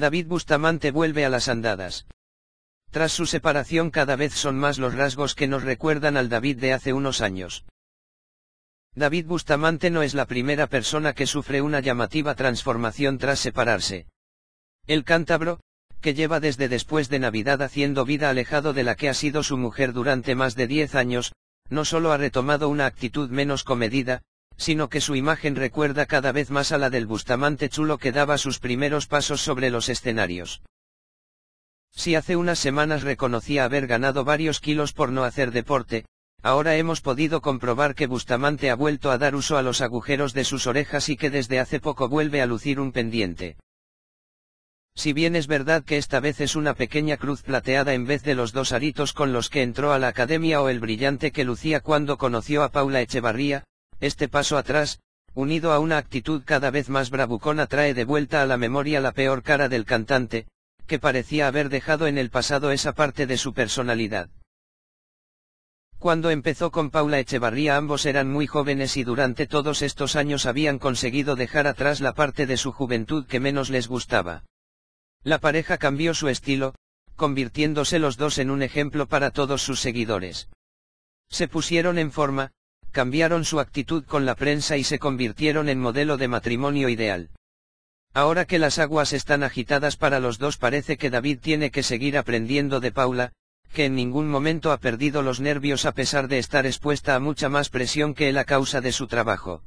David Bustamante vuelve a las andadas. Tras su separación cada vez son más los rasgos que nos recuerdan al David de hace unos años. David Bustamante no es la primera persona que sufre una llamativa transformación tras separarse. El cántabro, que lleva desde después de Navidad haciendo vida alejado de la que ha sido su mujer durante más de 10 años, no solo ha retomado una actitud menos comedida, sino que su imagen recuerda cada vez más a la del Bustamante chulo que daba sus primeros pasos sobre los escenarios. Si hace unas semanas reconocía haber ganado varios kilos por no hacer deporte, ahora hemos podido comprobar que Bustamante ha vuelto a dar uso a los agujeros de sus orejas y que desde hace poco vuelve a lucir un pendiente. Si bien es verdad que esta vez es una pequeña cruz plateada en vez de los dos aritos con los que entró a la academia o el brillante que lucía cuando conoció a Paula Echevarría, este paso atrás, unido a una actitud cada vez más bravucona trae de vuelta a la memoria la peor cara del cantante, que parecía haber dejado en el pasado esa parte de su personalidad. Cuando empezó con Paula Echevarría ambos eran muy jóvenes y durante todos estos años habían conseguido dejar atrás la parte de su juventud que menos les gustaba. La pareja cambió su estilo, convirtiéndose los dos en un ejemplo para todos sus seguidores. Se pusieron en forma, cambiaron su actitud con la prensa y se convirtieron en modelo de matrimonio ideal. Ahora que las aguas están agitadas para los dos parece que David tiene que seguir aprendiendo de Paula, que en ningún momento ha perdido los nervios a pesar de estar expuesta a mucha más presión que él a causa de su trabajo.